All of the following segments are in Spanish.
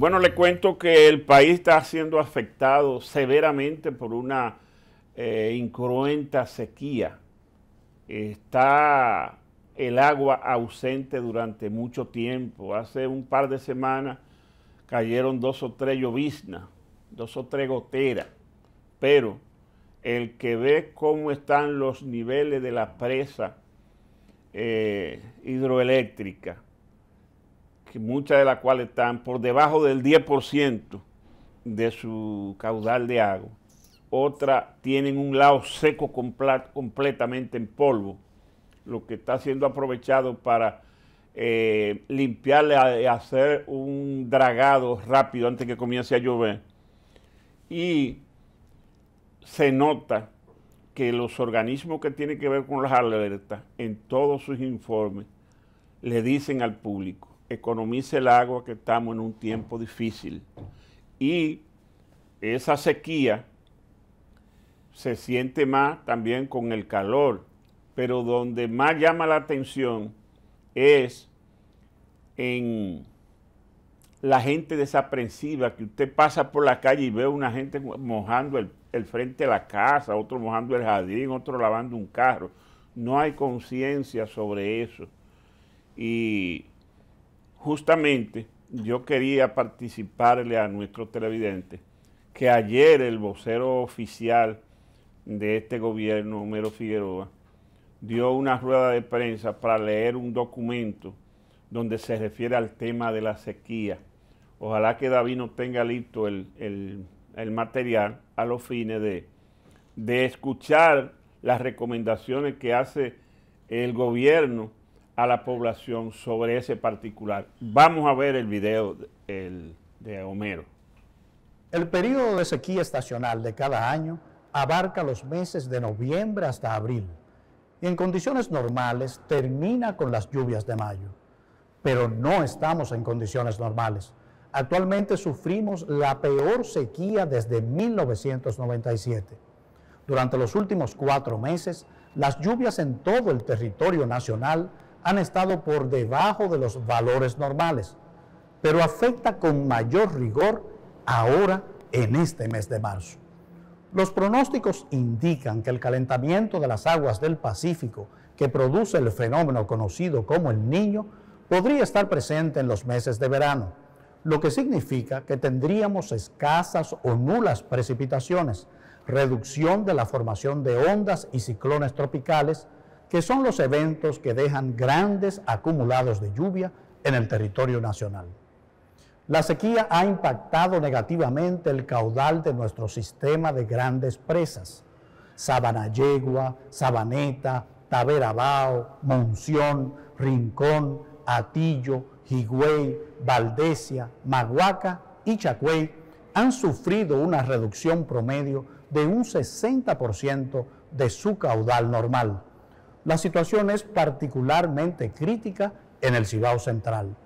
Bueno, le cuento que el país está siendo afectado severamente por una eh, incruenta sequía. Está el agua ausente durante mucho tiempo. Hace un par de semanas cayeron dos o tres lloviznas, dos o tres goteras, pero el que ve cómo están los niveles de la presa eh, hidroeléctrica, muchas de las cuales están por debajo del 10% de su caudal de agua. otra tienen un lado seco completamente en polvo, lo que está siendo aprovechado para eh, limpiarle limpiarle, hacer un dragado rápido antes que comience a llover. Y se nota que los organismos que tienen que ver con las alertas, en todos sus informes, le dicen al público, economice el agua, que estamos en un tiempo difícil. Y esa sequía se siente más también con el calor, pero donde más llama la atención es en la gente desaprensiva, que usted pasa por la calle y ve una gente mojando el, frente de la casa, otro mojando el jardín, otro lavando un carro. No hay conciencia sobre eso. Y justamente yo quería participarle a nuestro televidente que ayer el vocero oficial de este gobierno, Homero Figueroa, dio una rueda de prensa para leer un documento donde se refiere al tema de la sequía. Ojalá que David no tenga listo el, material a los fines de, de escuchar las recomendaciones que hace el gobierno la población sobre ese particular. Vamos a ver el video de, de Homero. El periodo de sequía estacional de cada año abarca los meses de noviembre hasta abril y en condiciones normales termina con las lluvias de mayo. Pero no estamos en condiciones normales. Actualmente sufrimos la peor sequía desde 1997. Durante los últimos cuatro meses, las lluvias en todo el territorio nacional han estado por debajo de los valores normales, pero afecta con mayor rigor ahora en este mes de marzo. Los pronósticos indican que el calentamiento de las aguas del Pacífico, que produce el fenómeno conocido como el niño, podría estar presente en los meses de verano, lo que significa que tendríamos escasas o nulas precipitaciones, reducción de la formación de ondas y ciclones tropicales, que son los eventos que dejan grandes acumulados de lluvia en el territorio nacional. La sequía ha impactado negativamente el caudal de nuestro sistema de grandes presas, Sabana Yegua, Sabaneta, Taberabao, Monción, Rincón, Atillo, Higüey, Valdesia, Maguaca y Chacuey han sufrido una reducción promedio de un 60% de su caudal normal la situación es particularmente crítica en el Cibao Central.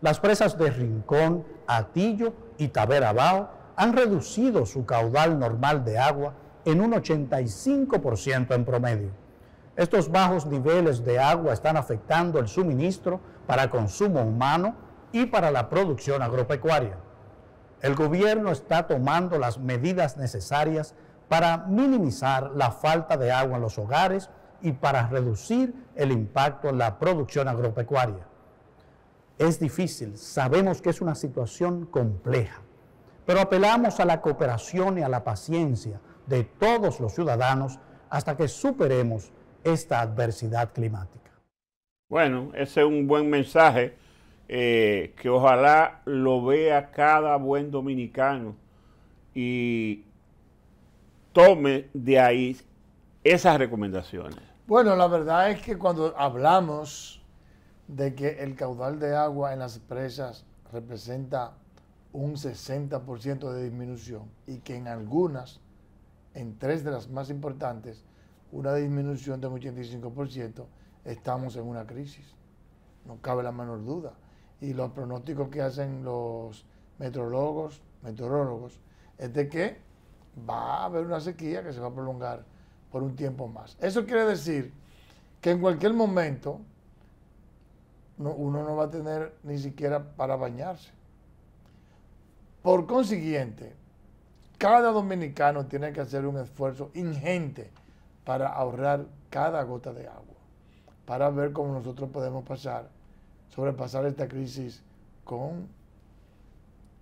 Las presas de Rincón, Atillo y Taberabao han reducido su caudal normal de agua en un 85% en promedio. Estos bajos niveles de agua están afectando el suministro para consumo humano y para la producción agropecuaria. El gobierno está tomando las medidas necesarias para minimizar la falta de agua en los hogares y para reducir el impacto en la producción agropecuaria. Es difícil, sabemos que es una situación compleja, pero apelamos a la cooperación y a la paciencia de todos los ciudadanos hasta que superemos esta adversidad climática. Bueno, ese es un buen mensaje eh, que ojalá lo vea cada buen dominicano y tome de ahí esas recomendaciones. Bueno, la verdad es que cuando hablamos de que el caudal de agua en las presas representa un 60% de disminución y que en algunas, en tres de las más importantes, una disminución de un 85%, estamos en una crisis. No cabe la menor duda. Y los pronósticos que hacen los meteorólogos, meteorólogos es de que va a haber una sequía que se va a prolongar por un tiempo más. Eso quiere decir que en cualquier momento uno no va a tener ni siquiera para bañarse. Por consiguiente, cada dominicano tiene que hacer un esfuerzo ingente para ahorrar cada gota de agua, para ver cómo nosotros podemos pasar, sobrepasar esta crisis con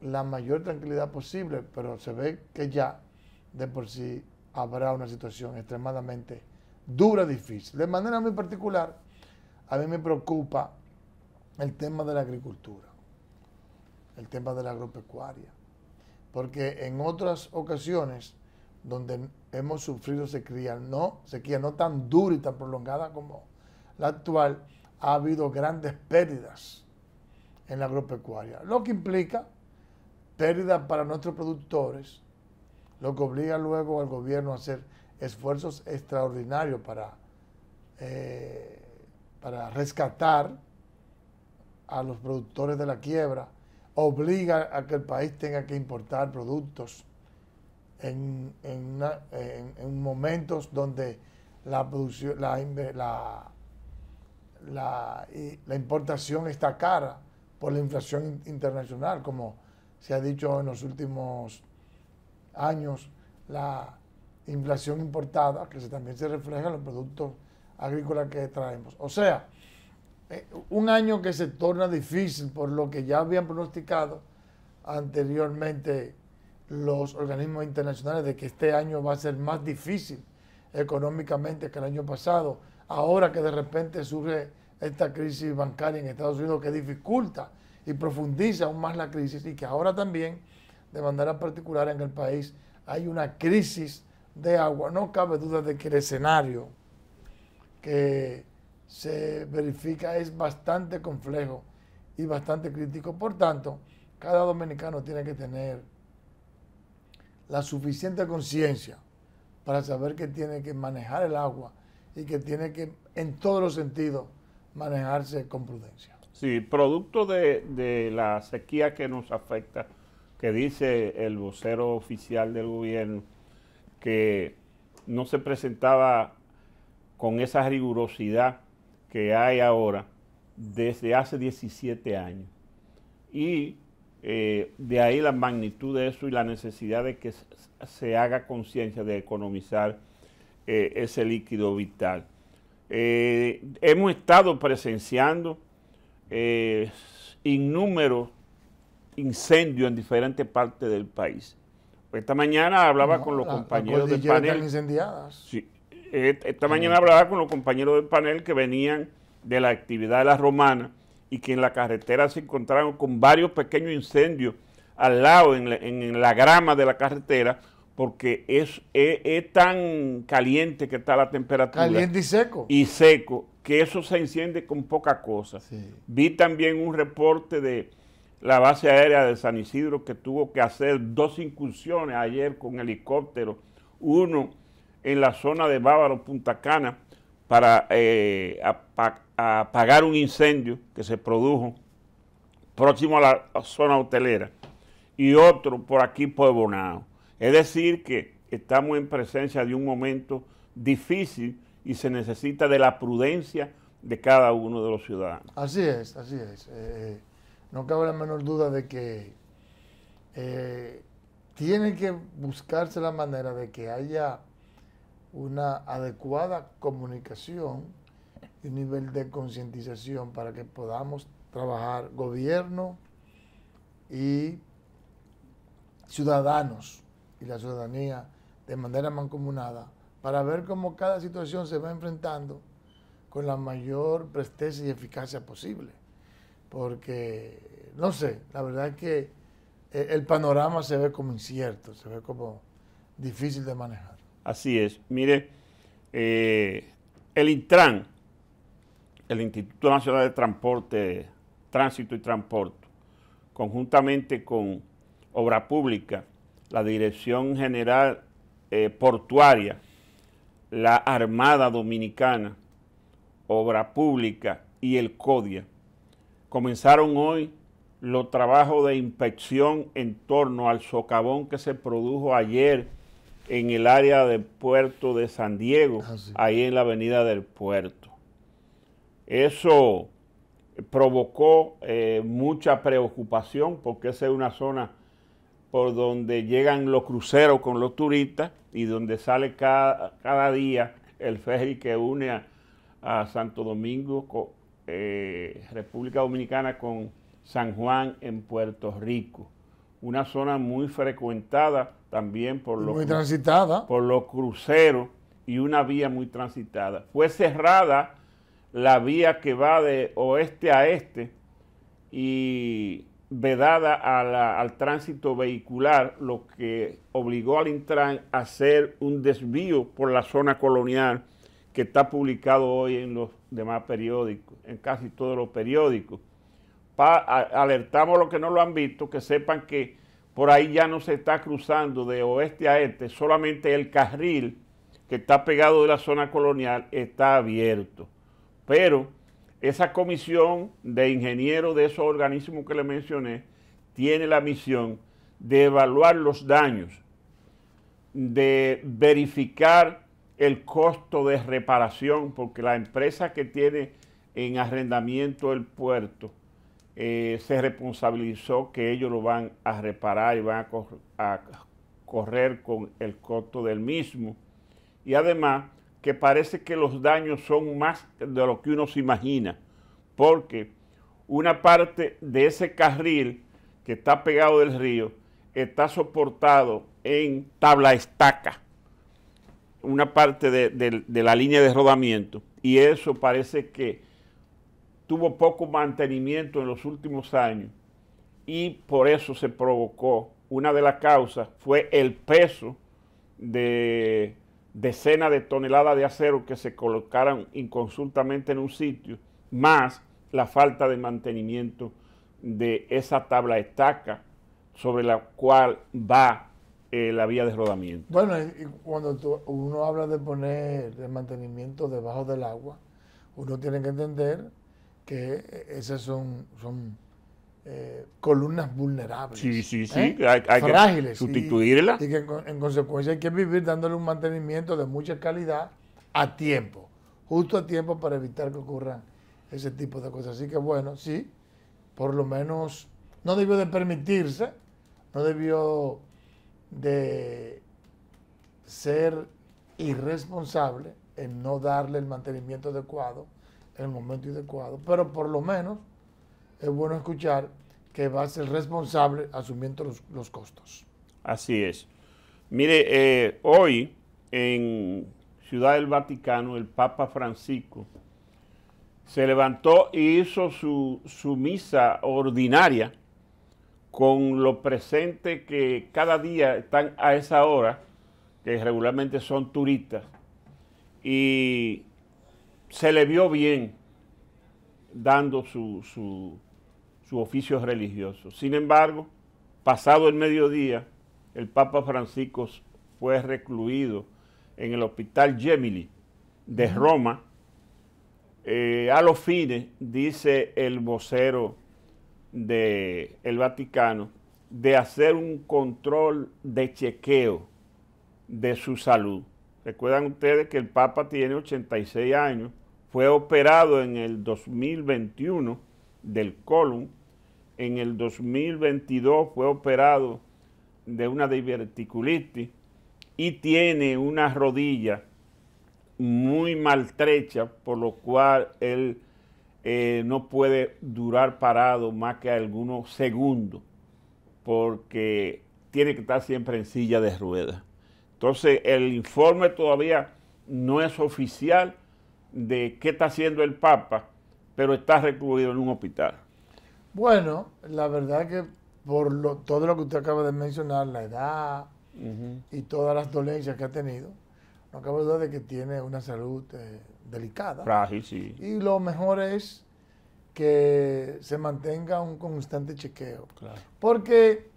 la mayor tranquilidad posible, pero se ve que ya de por sí habrá una situación extremadamente dura, difícil. De manera muy particular, a mí me preocupa el tema de la agricultura, el tema de la agropecuaria, porque en otras ocasiones donde hemos sufrido sequía no, sequía no tan dura y tan prolongada como la actual, ha habido grandes pérdidas en la agropecuaria, lo que implica pérdidas para nuestros productores, lo que obliga luego al gobierno a hacer esfuerzos extraordinarios para, eh, para rescatar a los productores de la quiebra, obliga a que el país tenga que importar productos en, momentos donde la, producción, la, la importación está cara por la inflación internacional, como se ha dicho en los últimos años la inflación importada, que también se refleja en los productos agrícolas que traemos. O sea, eh, un año que se torna difícil por lo que ya habían pronosticado anteriormente los organismos internacionales de que este año va a ser más difícil económicamente que el año pasado, ahora que de repente surge esta crisis bancaria en Estados Unidos que dificulta y profundiza aún más la crisis y que ahora también de manera particular en el país hay una crisis de agua. No cabe duda de que el escenario que se verifica es bastante complejo y bastante crítico. Por tanto, cada dominicano tiene que tener la suficiente conciencia para saber que tiene que manejar el agua y que tiene que, en todos los sentidos, manejarse con prudencia. Sí, producto de, de la sequía que nos afecta que dice el vocero oficial del gobierno que no se presentaba con esa rigurosidad que hay ahora desde hace 17 años. Y eh, de ahí la magnitud de eso y la necesidad de que se haga conciencia de economizar eh, ese líquido vital. Eh, hemos estado presenciando innúmeros Incendio en diferentes partes del país. Esta mañana hablaba con los compañeros del panel. Incendiadas. Sí, esta mañana hablaba con los compañeros del panel que venían de la actividad de la romana y que en la carretera se encontraron con varios pequeños incendios al lado, en la, grama de la carretera, porque es, es, tan caliente que está la temperatura. Caliente y seco. Y seco, que eso se enciende con poca cosa. Vi también un reporte de, la base aérea de San Isidro que tuvo que hacer dos incursiones ayer con helicóptero, uno en la zona de Bávaro Punta Cana para eh, apagar un incendio que se produjo próximo a la zona hotelera y otro por aquí por Es decir que estamos en presencia de un momento difícil y se necesita de la prudencia de cada uno de los ciudadanos. Así es, así es. Eh, eh no cabe la menor duda de que eh, tiene que buscarse la manera de que haya una adecuada comunicación y un nivel de concientización para que podamos trabajar gobierno y ciudadanos y la ciudadanía de manera mancomunada para ver cómo cada situación se va enfrentando con la mayor presteza y eficacia posible porque, no sé, la verdad es que eh, el panorama se ve como incierto, se ve como difícil de manejar. Así es. Mire, eh, el Intran, el Instituto Nacional de Transporte, Tránsito y Transporte, conjuntamente con Obra Pública, la Dirección General eh, Portuaria, la Armada Dominicana, Obra Pública y el CODIA, Comenzaron hoy los trabajos de inspección en torno al socavón que se produjo ayer en el área del puerto de San Diego, ah, ahí en la avenida del puerto. Eso eh, provocó eh, mucha preocupación porque esa es una zona por donde llegan los cruceros con los turistas y donde sale cada, día el ferry que une a, a Santo Domingo eh, República Dominicana con San Juan en Puerto Rico. Una zona muy frecuentada también por los, muy transitada. por los cruceros y una vía muy transitada. Fue cerrada la vía que va de oeste a este y vedada al tránsito vehicular, lo que obligó al Intran a hacer un desvío por la zona colonial que está publicado hoy en los de más periódicos, en casi todos los periódicos. alertamos a los que no lo han visto que sepan que por ahí ya no se está cruzando de oeste a este, solamente el carril que está pegado de la zona colonial está abierto. Pero esa comisión de ingenieros de esos organismos que le mencioné tiene la misión de evaluar los daños, de verificar el costo de reparación, porque la empresa que tiene en arrendamiento el puerto eh, se responsabilizó que ellos lo van a reparar y van a, a correr con el costo del mismo. Y además que parece que los daños son más de lo que uno se imagina, porque una parte de ese carril que está pegado del río está soportado en tabla estaca una parte de, la línea de rodamiento y eso parece que tuvo poco mantenimiento en los últimos años y por eso se provocó, una de las causas fue el peso de decenas de toneladas de acero que se colocaron inconsultamente en un sitio, más la falta de mantenimiento de esa tabla estaca sobre la cual va eh, la vía de rodamiento. Bueno, y cuando uno habla de poner el mantenimiento debajo del agua, uno tiene que entender que eh, esas son, eh, columnas vulnerables. Sí, sí, sí. Hay, que sustituirlas. y, que en consecuencia hay que vivir dándole un mantenimiento de mucha calidad a tiempo, justo a tiempo para evitar que ocurran ese tipo de cosas. Así que bueno, sí, por lo menos no debió de permitirse, no debió de ser irresponsable en no darle el mantenimiento adecuado en el momento adecuado, pero por lo menos es bueno escuchar que va a ser responsable asumiendo los, costos. Así es. Mire, eh, hoy en Ciudad del Vaticano el Papa Francisco se levantó y hizo su, su misa ordinaria con lo presente que cada día están a esa hora, que regularmente son turistas, y se le vio bien dando su, oficio religioso. Sin embargo, pasado el mediodía, el Papa Francisco fue recluido en el Hospital Gemelli de Roma, eh, a los fines, dice el vocero del Vaticano de hacer un control de chequeo de su salud. Recuerdan ustedes que el Papa tiene 86 años, fue operado en el 2021 del colon, en el 2022 fue operado de una diverticulitis y tiene una rodilla muy maltrecha, por lo cual él eh, no puede durar parado más que algunos segundos, porque tiene que estar siempre en silla de ruedas. Entonces, el informe todavía no es oficial de qué está haciendo el Papa, pero está recluido en un hospital. Bueno, la verdad que por lo, todo lo que usted acaba de mencionar, la edad y todas las dolencias que ha tenido, no cabe duda de que tiene una salud eh, delicada. Y lo mejor es que se mantenga un constante chequeo. Claro. Porque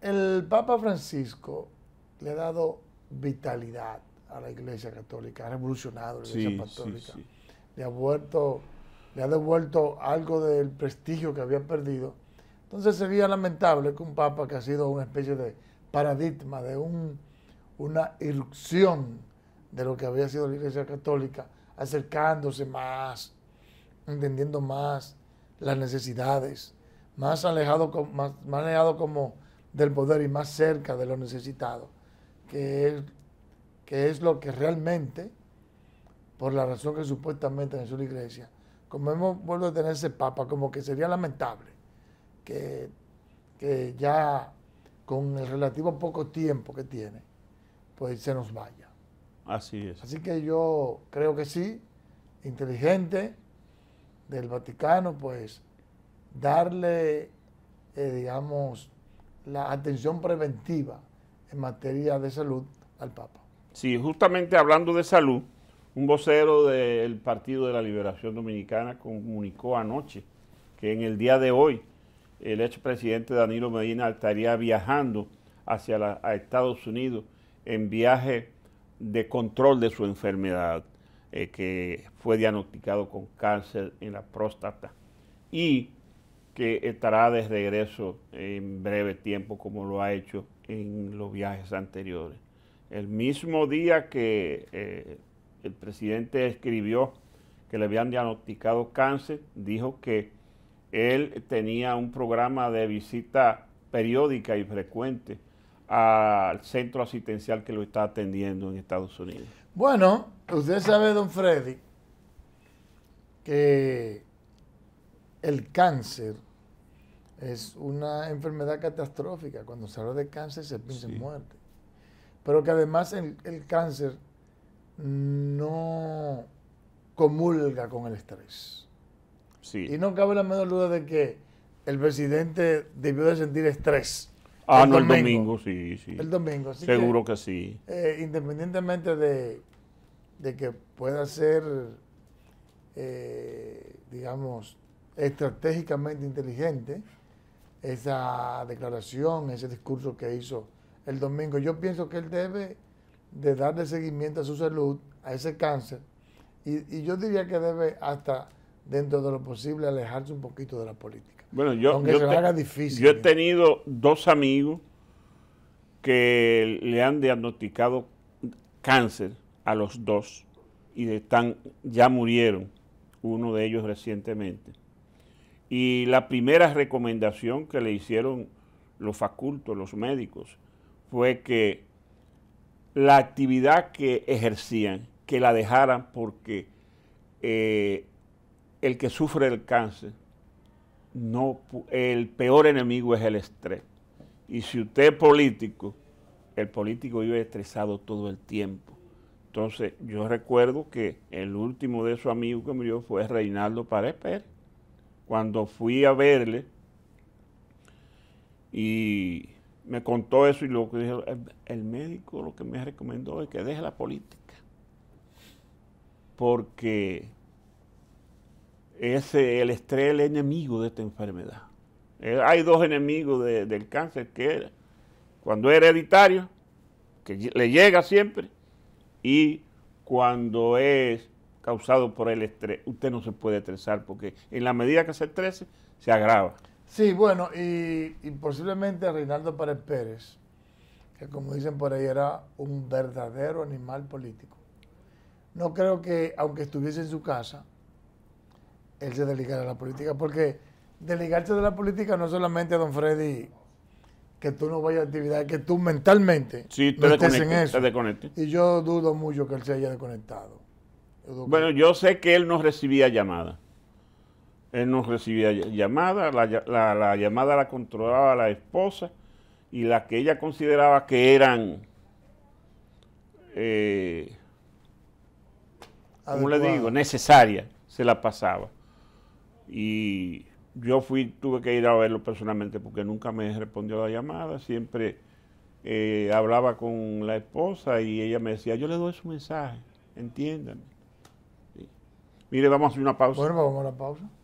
el Papa Francisco le ha dado vitalidad a la Iglesia Católica, ha revolucionado la Iglesia Católica, le ha vuelto, le ha devuelto algo del prestigio que había perdido. Entonces sería lamentable que un Papa que ha sido una especie de paradigma, de un, una irrupción de lo que había sido la Iglesia Católica, acercándose más, entendiendo más las necesidades, más alejado, más alejado como del poder y más cerca de lo necesitado, que es, es lo que realmente, por la razón que supuestamente nació la iglesia, como hemos vuelto a tener ese papa, como que sería lamentable que, que ya con el relativo poco tiempo que tiene, pues se nos vaya. Así es. Así que yo creo que sí, inteligente del Vaticano, pues darle, eh, digamos, la atención preventiva en materia de salud al Papa. Sí, justamente hablando de salud, un vocero del Partido de la Liberación Dominicana comunicó anoche que en el día de hoy el expresidente Danilo Medina estaría viajando hacia a Estados Unidos en viaje de control de su enfermedad, eh, que fue diagnosticado con cáncer en la próstata y que estará de regreso en breve tiempo como lo ha hecho en los viajes anteriores. El mismo día que eh, el presidente escribió que le habían diagnosticado cáncer, dijo que él tenía un programa de visita periódica y frecuente al centro asistencial que lo está atendiendo en Estados Unidos? Bueno, usted sabe, don Freddy, que el cáncer es una enfermedad catastrófica. Cuando se habla de cáncer se piensa en muerte. Pero que además el, el cáncer no comulga con el estrés. Sí. Y no cabe la menor duda de que el presidente debió de sentir estrés Ah, no, el domingo, sí, sí. El domingo, sí. Seguro que, sí. Eh, independientemente de, que pueda ser, eh, digamos, estratégicamente inteligente esa declaración, ese discurso que hizo el domingo, yo pienso que él debe de darle seguimiento a su salud, a ese cáncer, y yo diría que debe hasta dentro de lo posible alejarse un poquito de la política. Bueno, yo, he eh. tenido dos amigos que le han diagnosticado cáncer a los dos y están, ya murieron, uno de ellos recientemente. Y la primera recomendación que le hicieron los facultos, los médicos, fue que la actividad que ejercían, que la dejaran porque eh, el que sufre el cáncer no, el peor enemigo es el estrés. Y si usted es político, el político vive estresado todo el tiempo. Entonces, yo recuerdo que el último de esos amigos que murió fue Reinaldo Paredes Pérez. Cuando fui a verle y me contó eso y lo que el médico lo que me recomendó es que deje la política. Porque es el estrés el enemigo de esta enfermedad. Eh, hay dos enemigos del cáncer que cuando es hereditario, que le llega siempre, y cuando es causado por el estrés. Usted no se puede estresar porque en la medida que se estrese, se agrava. Sí, bueno, y, y posiblemente Reinaldo Pérez Pérez, que como dicen por ahí era un verdadero animal político. No creo que, aunque estuviese en su casa, él se dedicará a la política, porque delegarse de la política no solamente a don Freddy que tú no vayas a actividad, que tú mentalmente sí, te y yo dudo mucho que él se haya desconectado. bueno, yo sé que él no recibía llamadas Él no recibía llamada, la, llamada la controlaba la esposa y la que ella consideraba que eran, eh, le digo?, necesarias, se la pasaba y yo fui, tuve que ir a verlo personalmente porque nunca me respondió la llamada, siempre eh, hablaba con la esposa y ella me decía, yo le doy su mensaje, entiéndame. Mire, vamos a hacer una pausa. Bueno, vamos a la pausa.